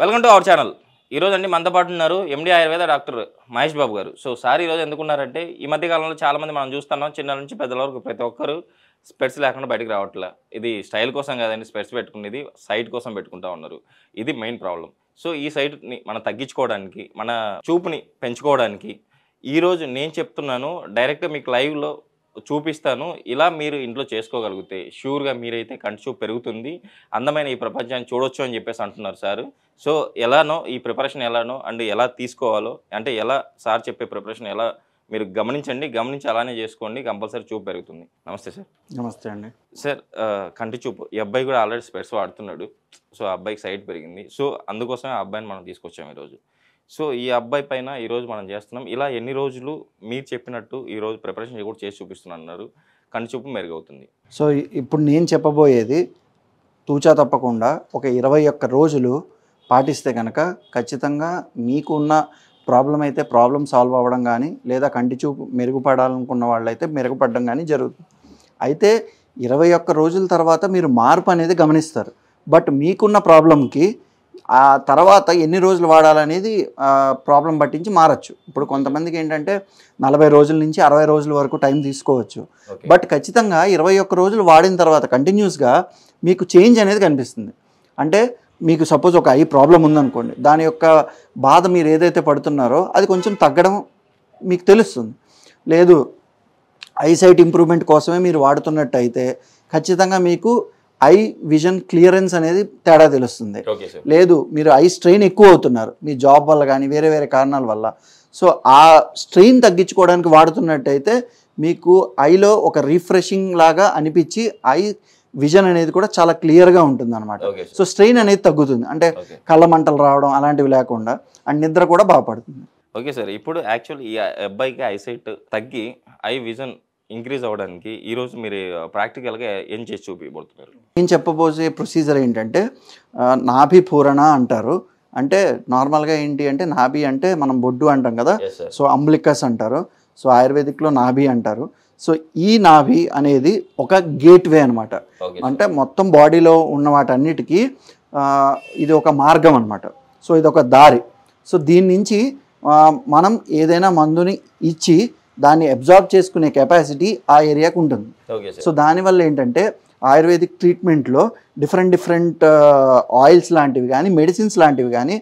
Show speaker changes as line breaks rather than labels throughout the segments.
welcome to our channel ఈరోజు అండి మనతో పాటు ఉన్నారు ఎండి ఆయుర్వేద డాక్టర్ మహేష్ బాబు గారు సో సార్ ఈరోజు ఎందుకున్నారంటే ఈ మధ్య కాలంలో చాలామంది మనం చూస్తున్నాం చిన్న నుంచి పెద్దల వరకు ప్రతి ఒక్కరు స్పెట్స్ లేకుండా బయటకు రావట్లే ఇది స్టైల్ కోసం కాదండి స్పెట్స్ పెట్టుకునేది సైట్ కోసం పెట్టుకుంటా ఉన్నారు ఇది మెయిన్ ప్రాబ్లం సో ఈ సైట్ని మనం తగ్గించుకోవడానికి మన చూపుని పెంచుకోవడానికి ఈరోజు నేను చెప్తున్నాను డైరెక్ట్గా మీకు లైవ్లో చూపిస్తాను ఇలా మీరు ఇంట్లో చేసుకోగలిగితే షూర్గా మీరైతే కంటి చూపు పెరుగుతుంది అందమైన ఈ ప్రపంచాన్ని చూడొచ్చు అని చెప్పేసి అంటున్నారు సార్ సో ఎలానో ఈ ప్రిపరేషన్ ఎలానో అండ్ ఎలా తీసుకోవాలో అంటే ఎలా సార్ చెప్పే ప్రిపరేషన్ ఎలా మీరు గమనించండి గమనించి అలానే చేసుకోండి కంపల్సరీ చూపు పెరుగుతుంది నమస్తే సార్ నమస్తే అండి సార్ కంటి చూపు ఈ అబ్బాయి కూడా ఆల్రెడీ స్పెట్స్ వాడుతున్నాడు సో ఆ అబ్బాయికి సైట్ పెరిగింది సో అందుకోసమే ఆ అబ్బాయిని మనం తీసుకొచ్చాము ఈరోజు సో ఈ అబ్బాయి పైన ఈరోజు మనం చేస్తున్నాం ఇలా ఎన్ని రోజులు మీరు చెప్పినట్టు ఈరోజు ప్రిపరేషన్ కూడా చేసి చూపిస్తున్నాను అన్నారు కనుచూపు మెరుగవుతుంది
సో ఇప్పుడు నేను చెప్పబోయేది తూచా తప్పకుండా ఒక ఇరవై ఒక్క రోజులు పాటిస్తే కనుక ఖచ్చితంగా మీకు ఉన్న ప్రాబ్లం అయితే ప్రాబ్లం సాల్వ్ అవ్వడం కానీ లేదా కంటి చూపు మెరుగుపడాలనుకున్న వాళ్ళైతే మెరుగుపడడం కానీ జరుగుతుంది అయితే ఇరవై ఒక్క రోజుల తర్వాత మీరు మార్పు అనేది గమనిస్తారు బట్ మీకున్న ప్రాబ్లంకి ఆ తర్వాత ఎన్ని రోజులు వాడాలనేది ప్రాబ్లం పట్టించి మారచ్చు ఇప్పుడు కొంతమందికి ఏంటంటే నలభై రోజుల నుంచి అరవై రోజుల వరకు టైం తీసుకోవచ్చు బట్ ఖచ్చితంగా ఇరవై ఒక్క రోజులు వాడిన తర్వాత కంటిన్యూస్గా మీకు చేంజ్ అనేది కనిపిస్తుంది అంటే మీకు సపోజ్ ఒక ఐ ప్రాబ్లం ఉందనుకోండి దాని యొక్క బాధ మీరు ఏదైతే పడుతున్నారో అది కొంచెం తగ్గడం మీకు తెలుస్తుంది లేదు ఐసైట్ ఇంప్రూవ్మెంట్ కోసమే మీరు వాడుతున్నట్టయితే ఖచ్చితంగా మీకు ఐ విజన్ క్లియరెన్స్ అనేది తేడా తెలుస్తుంది లేదు మీరు ఐ స్ట్రెయిన్ ఎక్కువ అవుతున్నారు మీ జాబ్ వల్ల కానీ వేరే వేరే కారణాల వల్ల సో ఆ స్ట్రెయిన్ తగ్గించుకోవడానికి వాడుతున్నట్టయితే మీకు ఐలో ఒక రిఫ్రెషింగ్ లాగా అనిపించి ఐ విజన్ అనేది కూడా చాలా క్లియర్గా ఉంటుంది అనమాట సో స్ట్రెయిన్ అనేది తగ్గుతుంది అంటే కళ్ళ మంటలు రావడం అలాంటివి లేకుండా అండ్ నిద్ర కూడా బాగుపడుతుంది
ఓకే సార్ ఇప్పుడు యాక్చువల్ ఈ అబ్బాయికి ఐసైట్ తగ్గి ఐ విజన్ ఇంక్రీజ్ అవ్వడానికి ఈరోజు మీరు ప్రాక్టికల్గా ఏం చేసి చూపించబడుతున్నారు
నేను చెప్పబోసే ప్రొసీజర్ ఏంటంటే నాభి పూరణ అంటారు అంటే నార్మల్గా ఏంటి అంటే నాభి అంటే మనం బొడ్డు అంటాం కదా సో అంబ్లికస్ అంటారు సో ఆయుర్వేదిక్లో నాభి అంటారు సో ఈ నాభి అనేది ఒక గేట్వే అనమాట అంటే మొత్తం బాడీలో ఉన్న వాటన్నిటికీ ఇది ఒక మార్గం అనమాట సో ఇది ఒక దారి సో దీని నుంచి మనం ఏదైనా మందుని ఇచ్చి దాన్ని అబ్జార్బ్ చేసుకునే కెపాసిటీ ఆ ఏరియాకు ఉంటుంది సో దానివల్ల ఏంటంటే ఆయుర్వేదిక్ ట్రీట్మెంట్లో డిఫరెంట్ డిఫరెంట్ ఆయిల్స్ లాంటివి కానీ మెడిసిన్స్ లాంటివి కానీ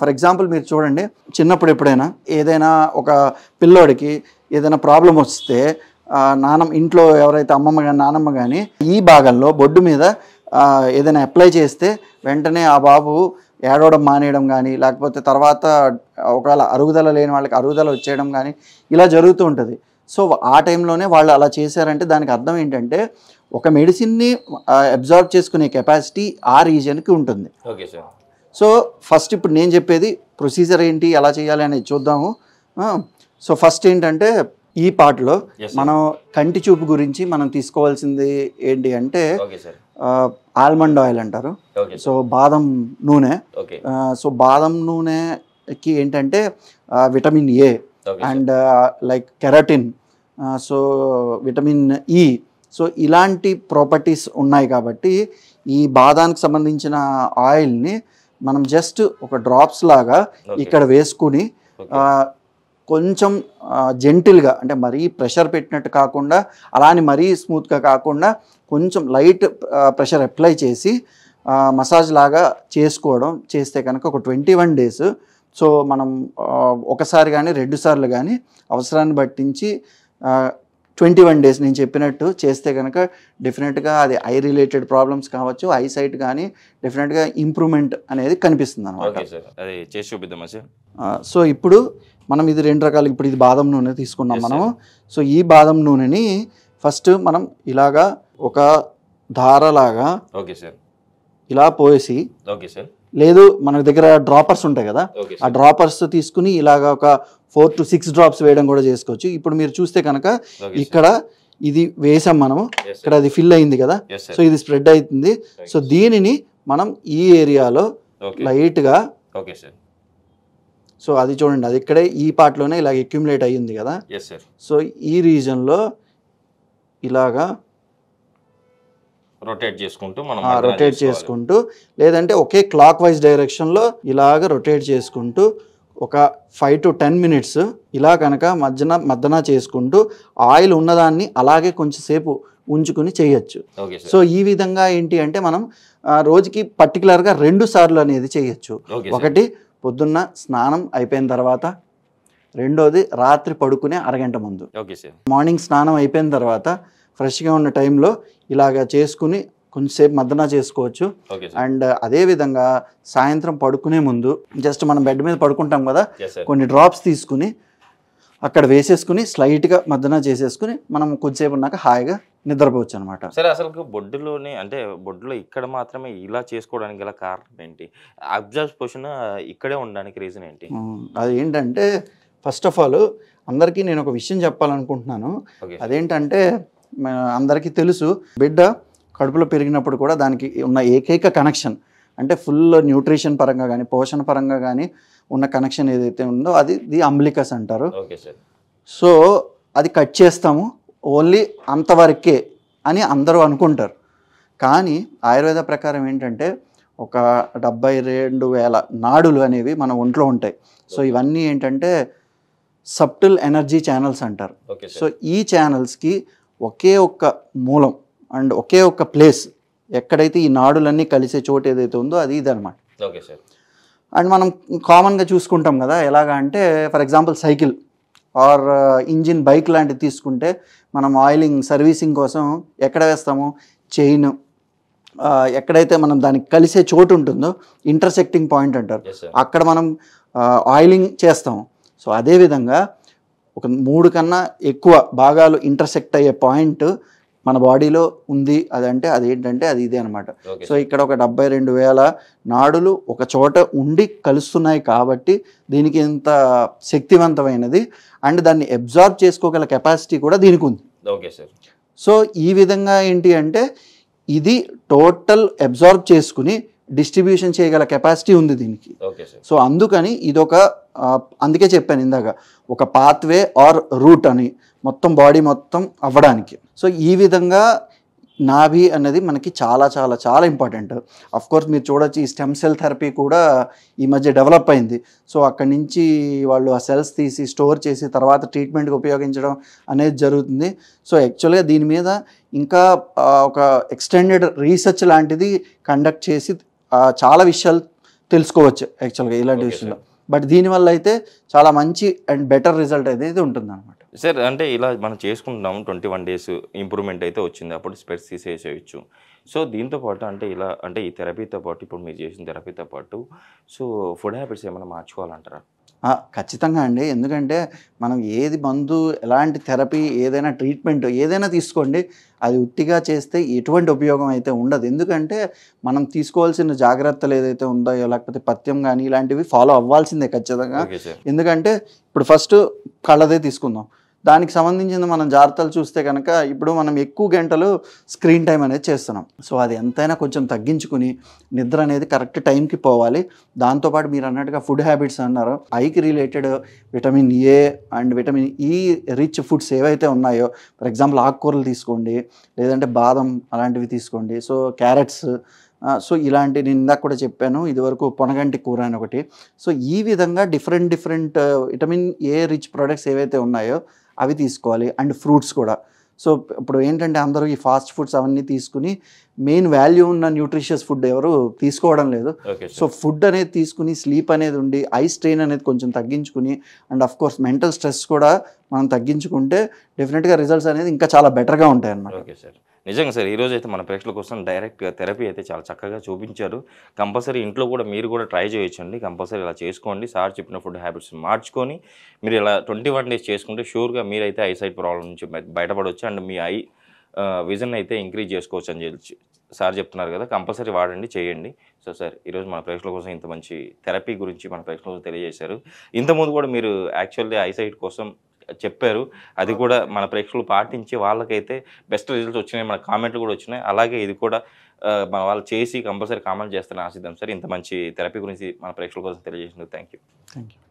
ఫర్ ఎగ్జాంపుల్ మీరు చూడండి చిన్నప్పుడు ఎప్పుడైనా ఏదైనా ఒక పిల్లోడికి ఏదైనా ప్రాబ్లం వస్తే uh, నానమ్మ ఇంట్లో ఎవరైతే అమ్మమ్మ కానీ నానమ్మ కానీ ఈ భాగంలో బొడ్డు మీద uh, ఏదైనా అప్లై చేస్తే వెంటనే ఆ బాబు ఏడవడం మానేయడం కానీ లేకపోతే తర్వాత ఒకవేళ అరుగుదల లేని వాళ్ళకి అరుగుదల వచ్చేయడం కానీ ఇలా జరుగుతూ ఉంటుంది సో ఆ టైంలోనే వాళ్ళు అలా చేశారంటే దానికి అర్థం ఏంటంటే ఒక మెడిసిన్ని అబ్జార్బ్ చేసుకునే కెపాసిటీ ఆ రీజన్కి ఉంటుంది ఓకే సార్ సో ఫస్ట్ ఇప్పుడు నేను చెప్పేది ప్రొసీజర్ ఏంటి ఎలా చేయాలి అనేది చూద్దాము సో ఫస్ట్ ఏంటంటే ఈ పాటలో మనం కంటి చూపు గురించి మనం తీసుకోవాల్సింది ఏంటి అంటే ఆల్మండ్ ఆయిల్ అంటారు సో బాదం నూనె సో బాదం నూనెకి ఏంటంటే vitamin A and like keratin so vitamin E so ఇలాంటి ప్రాపర్టీస్ ఉన్నాయి కాబట్టి ఈ బాదానికి సంబంధించిన ఆయిల్ని మనం జస్ట్ ఒక డ్రాప్స్ లాగా ఇక్కడ వేసుకుని కొంచెం జెంటిల్గా అంటే మరీ ప్రెషర్ పెట్టినట్టు కాకుండా అని మరీ స్మూత్గా కాకుండా కొంచెం లైట్ ప్రెషర్ అప్లై చేసి మసాజ్ లాగా చేసుకోవడం చేస్తే కనుక ఒక ట్వంటీ వన్ డేస్ సో మనం ఒకసారి కానీ రెండు సార్లు కానీ అవసరాన్ని బట్టించి ట్వంటీ వన్ డేస్ నేను చెప్పినట్టు చేస్తే కనుక డెఫినెట్గా అది ఐ రిలేటెడ్ ప్రాబ్లమ్స్ కావచ్చు ఐ సైట్ కానీ డెఫినెట్గా ఇంప్రూవ్మెంట్ అనేది కనిపిస్తుంది
అనమాట
సో ఇప్పుడు మనం ఇది రెండు రకాలు ఇప్పుడు ఇది బాదం నూనె తీసుకున్నాం మనము సో ఈ బాదం నూనెని ఫస్ట్ మనం ఇలాగా ఒక ధారలాగా ఓకే సార్ ఇలా పోసి ఓకే సార్ లేదు మన దగ్గర డ్రాపర్స్ ఉంటాయి కదా ఆ డ్రాపర్స్ తీసుకుని ఇలాగ ఒక ఫోర్ టు సిక్స్ డ్రాప్స్ వేయడం కూడా చేసుకోవచ్చు ఇప్పుడు మీరు చూస్తే కనుక ఇక్కడ ఇది వేసాం మనము ఇక్కడ అది ఫిల్ అయింది కదా సో ఇది స్ప్రెడ్ అవుతుంది సో దీనిని మనం ఈ ఏరియాలో లైట్గా సో అది చూడండి అది ఇక్కడే ఈ పార్ట్లోనే ఇలా అక్యుములేట్ అయ్యింది కదా సో ఈ రీజన్లో ఇలాగా
రొటేట్ చేసుకుంటూ రొటేట్
చేసుకుంటూ లేదంటే ఒకే క్లాక్ వైజ్ డైరెక్షన్లో ఇలాగ రొటేట్ చేసుకుంటూ ఒక ఫైవ్ టు టెన్ మినిట్స్ ఇలా కనుక మధ్యన మద్దన చేసుకుంటూ ఆయిల్ ఉన్నదాన్ని అలాగే కొంచెంసేపు ఉంచుకుని చేయొచ్చు సో ఈ విధంగా ఏంటి అంటే మనం రోజుకి పర్టికులర్గా రెండు సార్లు అనేది చేయొచ్చు ఒకటి పొద్దున్న స్నానం అయిపోయిన తర్వాత రెండోది రాత్రి పడుకునే అరగంట ముందు మార్నింగ్ స్నానం అయిపోయిన తర్వాత ఫ్రెష్గా ఉన్న టైంలో ఇలాగ చేసుకుని కొంచెంసేపు మద్దన చేసుకోవచ్చు అండ్ అదే విధంగా సాయంత్రం పడుకునే ముందు జస్ట్ మనం బెడ్ మీద పడుకుంటాం కదా కొన్ని డ్రాప్స్ తీసుకుని అక్కడ వేసేసుకుని స్లైట్గా మద్దన చేసేసుకుని మనం కొద్దిసేపు ఉన్నాక హాయిగా నిద్రపోవచ్చు అనమాట సరే
అసలు బొడ్డులోనే అంటే బొడ్డులో ఇక్కడ మాత్రమే ఇలా చేసుకోవడానికి గల కారణం ఏంటి అబ్జర్వ్ పొజిషన్ ఇక్కడే ఉండడానికి రీజన్ ఏంటి
అది ఏంటంటే ఫస్ట్ ఆఫ్ ఆల్ అందరికీ నేను ఒక విషయం చెప్పాలనుకుంటున్నాను అదేంటంటే అందరికీ తెలుసు బిడ్డ కడుపులో పెరిగినప్పుడు కూడా దానికి ఉన్న ఏకైక కనెక్షన్ అంటే ఫుల్ న్యూట్రిషన్ పరంగా కానీ పోషణ పరంగా కానీ ఉన్న కనెక్షన్ ఏదైతే ఉందో అది ది అంబ్లికస్ అంటారు సో అది కట్ చేస్తాము ఓన్లీ అంతవరకే అని అందరూ అనుకుంటారు కానీ ఆయుర్వేద ప్రకారం ఏంటంటే ఒక డెబ్బై రెండు వేల నాడులు అనేవి మన ఒంట్లో ఉంటాయి సో ఇవన్నీ ఏంటంటే సప్టిల్ ఎనర్జీ ఛానల్స్ అంటారు సో ఈ ఛానల్స్కి ఒకే ఒక్క మూలం అండ్ ఒకే ఒక ప్లేస్ ఎక్కడైతే ఈ నాడులన్నీ కలిసే చోటు ఏదైతే ఉందో అది ఇదనమాట ఓకే సార్ అండ్ మనం కామన్గా చూసుకుంటాం కదా ఎలాగా అంటే for example cycle or engine bike లాంటివి తీసుకుంటే మనం ఆయిలింగ్ సర్వీసింగ్ కోసం ఎక్కడ వేస్తాము చైన్ ఎక్కడైతే మనం దానికి కలిసే చోటు ఉంటుందో ఇంటర్సెక్టింగ్ పాయింట్ అంటారు అక్కడ మనం ఆయిలింగ్ చేస్తాము సో అదేవిధంగా ఒక మూడు కన్నా ఎక్కువ భాగాలు ఇంటర్సెక్ట్ అయ్యే పాయింట్ మన బాడీలో ఉంది అదంటే అది ఏంటంటే అది ఇదే అనమాట సో ఇక్కడ ఒక డెబ్బై రెండు వేల నాడులు ఒక చోట ఉండి కలుస్తున్నాయి కాబట్టి దీనికి ఇంత శక్తివంతమైనది అండ్ దాన్ని అబ్జార్బ్ చేసుకోగల కెపాసిటీ కూడా దీనికి ఉంది ఓకే సార్ సో ఈ విధంగా ఏంటి అంటే ఇది టోటల్ అబ్జార్బ్ చేసుకుని డిస్ట్రిబ్యూషన్ చేయగల కెపాసిటీ ఉంది దీనికి సో అందుకని ఇదొక అందుకే చెప్పాను ఇందాక ఒక పాత్వే ఆర్ రూట్ అని మొత్తం బాడీ మొత్తం అవ్వడానికి సో ఈ విధంగా నాభి అనేది మనకి చాలా చాలా చాలా ఇంపార్టెంట్ కోర్స్ మీరు చూడొచ్చు ఈ స్టెమ్ సెల్ థెరపీ కూడా ఈ మధ్య డెవలప్ అయింది సో అక్కడి నుంచి వాళ్ళు ఆ సెల్స్ తీసి స్టోర్ చేసి తర్వాత ట్రీట్మెంట్కి ఉపయోగించడం అనేది జరుగుతుంది సో యాక్చువల్గా దీని మీద ఇంకా ఒక ఎక్స్టెండెడ్ రీసెర్చ్ లాంటిది కండక్ట్ చేసి చాలా విషయాలు తెలుసుకోవచ్చు యాక్చువల్గా ఇలాంటి విషయంలో బట్ దీనివల్ల అయితే చాలా మంచి అండ్ బెటర్ రిజల్ట్ అయితే ఉంటుంది అనమాట
సార్ అంటే ఇలా మనం చేసుకుంటున్నాం ట్వంటీ వన్ డేస్ ఇంప్రూవ్మెంట్ అయితే వచ్చింది అప్పుడు స్పెట్స్ తీసేసేయచ్చు సో దీంతో పాటు అంటే ఇలా అంటే ఈ థెరపీతో పాటు ఇప్పుడు మీరు చేసిన థెరపీతో పాటు సో ఫుడ్ హ్యాబిట్స్ ఏమైనా మార్చుకోవాలంటారా
ఖచ్చితంగా అండి ఎందుకంటే మనం ఏది మందు ఎలాంటి థెరపీ ఏదైనా ట్రీట్మెంట్ ఏదైనా తీసుకోండి అది ఉట్టిగా చేస్తే ఎటువంటి ఉపయోగం అయితే ఉండదు ఎందుకంటే మనం తీసుకోవాల్సిన జాగ్రత్తలు ఏదైతే ఉందో లేకపోతే పథ్యం కానీ ఇలాంటివి ఫాలో అవ్వాల్సిందే ఖచ్చితంగా ఎందుకంటే ఇప్పుడు ఫస్ట్ కళ్ళదే తీసుకుందాం దానికి సంబంధించిన మనం జాగ్రత్తలు చూస్తే కనుక ఇప్పుడు మనం ఎక్కువ గంటలు స్క్రీన్ టైం అనేది చేస్తున్నాం సో అది ఎంతైనా కొంచెం తగ్గించుకుని నిద్ర అనేది కరెక్ట్ టైంకి పోవాలి దాంతోపాటు మీరు అన్నట్టుగా ఫుడ్ హ్యాబిట్స్ అన్నారు ఐకి related vitamin A and vitamin E rich foods ఏవైతే ఉన్నాయో ఫర్ ఎగ్జాంపుల్ ఆకుకూరలు తీసుకోండి లేదంటే బాదం అలాంటివి తీసుకోండి సో క్యారెట్స్ సో ఇలాంటి నేను ఇందాక కూడా చెప్పాను ఇదివరకు పొనగంటి కూర అని ఒకటి సో ఈ విధంగా different different vitamin A rich products ఏవైతే ఉన్నాయో అవి తీసుకోవాలి అండ్ ఫ్రూట్స్ కూడా సో ఇప్పుడు ఏంటంటే అందరూ ఈ ఫాస్ట్ ఫుడ్స్ అవన్నీ తీసుకుని మెయిన్ వాల్యూ ఉన్న న్యూట్రిషియస్ ఫుడ్ ఎవరు తీసుకోవడం లేదు సో ఫుడ్ అనేది తీసుకుని స్లీప్ అనేది ఉండి ఐ స్ట్రెయిన్ అనేది కొంచెం తగ్గించుకుని and of course mental stress కూడా మనం తగ్గించుకుంటే డెఫినెట్గా రిజల్ట్స్ అనేది ఇంకా చాలా బెటర్గా ఉంటాయి అన్నమాట
నిజంగా సార్ ఈరోజు అయితే మన ప్రేక్షకుల కోసం డైరెక్ట్గా థెరపీ అయితే చాలా చక్కగా చూపించారు కంపల్సరీ ఇంట్లో కూడా మీరు కూడా ట్రై చేయొచ్చండి కంపల్సరీ ఇలా చేసుకోండి సార్ చెప్పిన ఫుడ్ హ్యాబిట్స్ మార్చుకొని మీరు ఇలా ట్వంటీ వన్ డేస్ చేసుకుంటే షూర్గా మీరైతే ఐ సైడ్ ప్రాబ్లం నుంచి బయటపడవచ్చు అండ్ మీ ఐ విజన్ అయితే ఇంక్రీజ్ చేసుకోవచ్చు అని చెప్పి సార్ చెప్తున్నారు కదా కంపల్సరీ వాడండి చేయండి సో సార్ ఈరోజు మన ప్రేక్షకుల కోసం ఇంత మంచి థెరపీ గురించి మన ప్రేక్షకుల కోసం తెలియజేశారు ఇంతకుముందు కూడా మీరు యాక్చువల్లీ ఐసైట్ కోసం చెప్పారు అది కూడా మన ప్రేక్షకులు పాటించి వాళ్ళకైతే బెస్ట్ రిజల్ట్స్ వచ్చినాయి మన కామెంట్లు కూడా వచ్చినాయి అలాగే ఇది కూడా మన వాళ్ళు చేసి కంపల్సరీ కామెంట్ చేస్తారని ఆశిద్దాం సార్ ఇంత మంచి థెరపీ గురించి మన ప్రేక్షకుల కోసం తెలియజేసినందుకు థ్యాంక్ యూ థ్యాంక్ యూ